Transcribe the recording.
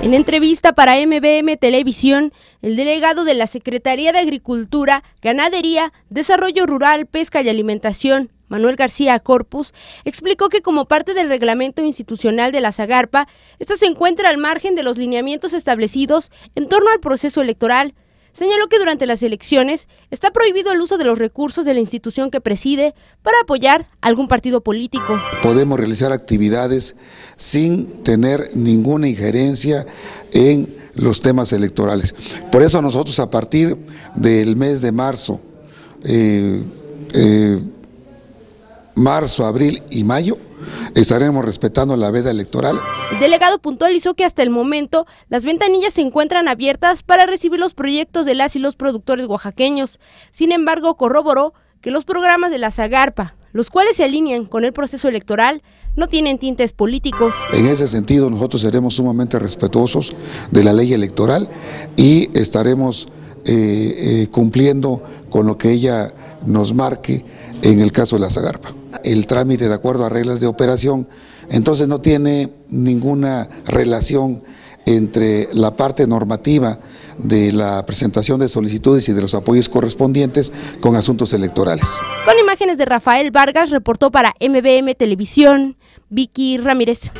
En entrevista para MBM Televisión, el delegado de la Secretaría de Agricultura, Ganadería, Desarrollo Rural, Pesca y Alimentación, Manuel García Corpus, explicó que como parte del reglamento institucional de la Zagarpa, esta se encuentra al margen de los lineamientos establecidos en torno al proceso electoral, señaló que durante las elecciones está prohibido el uso de los recursos de la institución que preside para apoyar algún partido político. Podemos realizar actividades sin tener ninguna injerencia en los temas electorales. Por eso nosotros a partir del mes de marzo, eh, eh, marzo, abril y mayo, estaremos respetando la veda electoral. El delegado puntualizó que hasta el momento las ventanillas se encuentran abiertas para recibir los proyectos de las y los productores oaxaqueños. Sin embargo, corroboró que los programas de la Zagarpa, los cuales se alinean con el proceso electoral, no tienen tintes políticos. En ese sentido, nosotros seremos sumamente respetuosos de la ley electoral y estaremos eh, eh, cumpliendo con lo que ella nos marque en el caso de la Zagarpa. El trámite de acuerdo a reglas de operación, entonces no tiene ninguna relación entre la parte normativa de la presentación de solicitudes y de los apoyos correspondientes con asuntos electorales. Con imágenes de Rafael Vargas, reportó para MBM Televisión, Vicky Ramírez.